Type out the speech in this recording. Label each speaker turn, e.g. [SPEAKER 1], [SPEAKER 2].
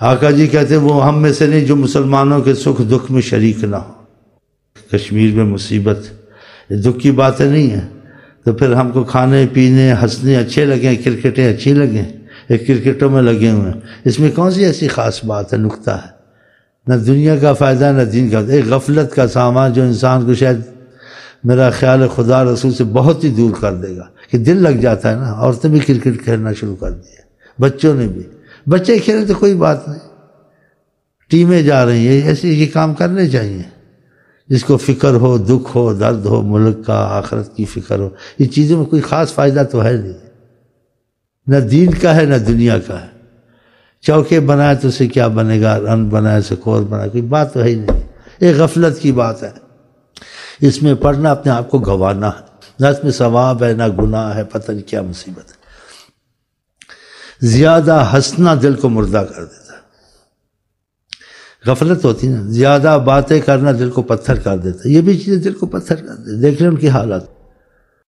[SPEAKER 1] आका जी कहते वो हम में से नहीं जो मुसलमानों के सुख दुख में शरीक ना हो कश्मीर में मुसीबत दुख की बातें नहीं है तो फिर हमको खाने पीने हंसने अच्छे लगे क्रिकेटें अच्छी लगें एक क्रिकेटों में लगे हुए हैं इसमें कौन सी ऐसी ख़ास बात है नुकता है न दुनिया का फ़ायदा न दीन का एक गफलत का सामान जो इंसान को शायद मेरा ख्याल है खुदा रसूल से बहुत ही दूर कर देगा कि दिल लग जाता है ना औरतें भी क्रिकेट खेलना शुरू कर दिया बच्चों ने भी बच्चे खेले तो कोई बात नहीं टीमें जा रही हैं ऐसे ये काम करने चाहिए जिसको फिक्र हो दुख हो दर्द हो मुल्क का आखरत की फ़िक्र हो ये चीज़ों में कोई ख़ास फ़ायदा तो है नहीं न दीन का है न दुनिया का है चौके बनाए तो उसे क्या बनेगा रन बनाए सकोर बनाए कोई बात तो है ही नहीं ये गफलत की बात है इसमें पढ़ना अपने आप को गंवाना है न इसमें सवाब है ना गुनाह है पता नहीं क्या मुसीबत है ज्यादा हंसना दिल को मुर्दा कर देता गफलत होती ना ज़्यादा बातें करना दिल को पत्थर कर देता ये भी चीज़ें दिल को पत्थर कर देती देख लें उनकी हालत